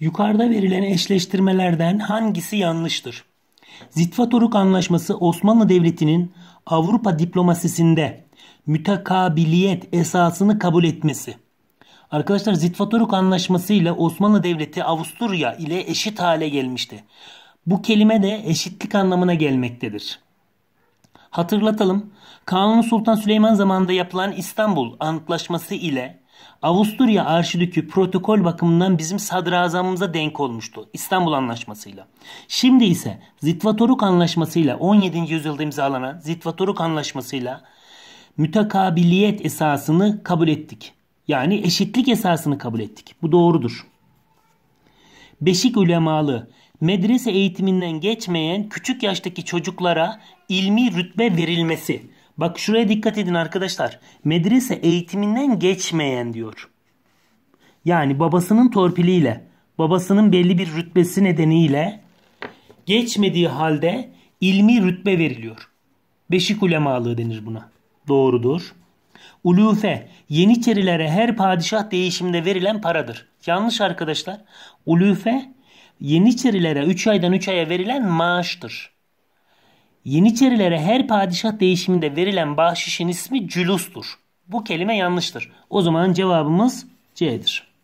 Yukarıda verilen eşleştirmelerden hangisi yanlıştır? Zitvatoruk Anlaşması Osmanlı Devleti'nin Avrupa diplomasisinde mütekabiliyet esasını kabul etmesi. Arkadaşlar Zitvatoruk Anlaşması ile Osmanlı Devleti Avusturya ile eşit hale gelmişti. Bu kelime de eşitlik anlamına gelmektedir. Hatırlatalım. Kanuni Sultan Süleyman zamanında yapılan İstanbul Antlaşması ile Avusturya Arşidükü protokol bakımından bizim sadrazamımıza denk olmuştu İstanbul Anlaşması'yla. Şimdi ise Zitvatoruk Anlaşması'yla 17. yüzyılda imzalanan Zitvatoruk Anlaşması'yla mütekabiliyet esasını kabul ettik. Yani eşitlik esasını kabul ettik. Bu doğrudur. Beşik ulemalı medrese eğitiminden geçmeyen küçük yaştaki çocuklara ilmi rütbe verilmesi. Bak şuraya dikkat edin arkadaşlar. Medrese eğitiminden geçmeyen diyor. Yani babasının torpiliyle, babasının belli bir rütbesi nedeniyle geçmediği halde ilmi rütbe veriliyor. Beşik ulemalığı denir buna. Doğrudur. Ulufe, Yeniçerilere her padişah değişiminde verilen paradır. Yanlış arkadaşlar. Ulufe, Yeniçerilere 3 aydan 3 aya verilen maaştır. Yeniçerilere her padişah değişiminde verilen bahşişin ismi cülustur. Bu kelime yanlıştır. O zaman cevabımız C'dir.